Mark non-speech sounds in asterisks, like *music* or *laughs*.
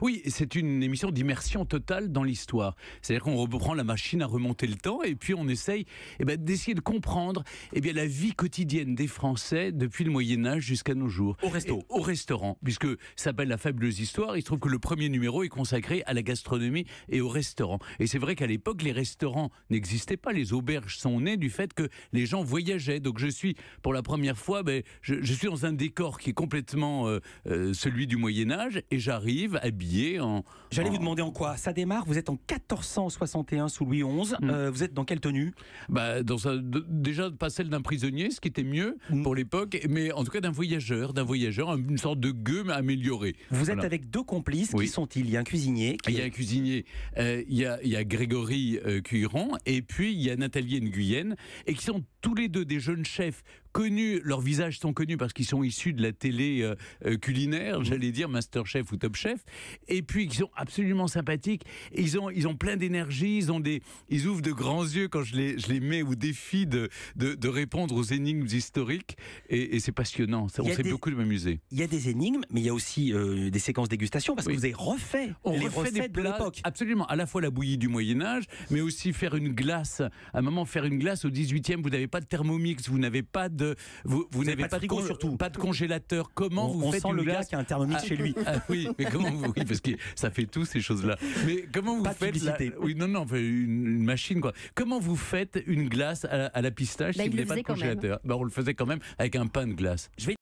Oui, c'est une émission d'immersion totale dans l'histoire. C'est-à-dire qu'on reprend la machine à remonter le temps et puis on essaye eh ben, d'essayer de comprendre eh la vie quotidienne des Français depuis le Moyen Âge jusqu'à nos jours. Au resto. au restaurant, puisque ça s'appelle La fabuleuse histoire. Il se trouve que le premier numéro est consacré à la gastronomie et au restaurant. Et c'est vrai qu'à l'époque, les restaurants n'existaient pas. Les auberges sont nées du fait que les gens voyageaient. Donc je suis, pour la première fois, ben, je, suis dans un décor qui est complètement euh, euh, celui du Moyen Âge et j'arrive habillé J'allais vous demander en quoi. Ça démarre, vous êtes en 1461 sous Louis XI. Hmm. Euh, vous êtes dans quelle tenue bah, Déjà, pas celle d'un prisonnier, ce qui était mieux hmm. pour l'époque, mais en tout cas d'un voyageur, d'un voyageur, une sorte de gueux amélioré. Vous êtes avec deux complices. Qui sont-ils Il y a un cuisinier. Qui... Il y a un cuisinier. Euh, il, y a, Grégory euh, Cuirand et puis il y a Nathalie Nguyen et qui sont tous les deux des jeunes chefs connus, leurs visages sont connus parce qu'ils sont issus de la télé euh, euh, culinaire, mmh. j'allais dire Masterchef ou Top Chef, et puis ils sont absolument sympathiques. ils ont, ils ont plein d'énergie, ils ont des, ils ouvrent de grands yeux quand je les, je les mets au défi de, de, répondre aux énigmes historiques, et, c'est passionnant. Ça, on s'est beaucoup de m'amuser. Il y a des énigmes, mais il y a aussi euh, des séquences dégustation parce que vous avez refait on les refait des plats, de l'époque. Absolument, à la fois la bouillie du Moyen Âge, mais aussi faire une glace. À un moment, faire une glace au 18e, vous n'avez pas de thermomix, vous n'avez pas de vous, n'avez pas, de surtout. Pas de congélateur. Comment on, vous faites sent le gaz qui a un thermomix chez lui. *laughs* Ah oui, mais comment vous. parce que ça fait tout ces choses-là. Mais comment vous pas faites. oui, non, non, une, machine quoi. Comment vous faites une glace à, la pistache bah, si vous pas de congélateur bah, On le faisait quand même avec un pain de glace. Je vais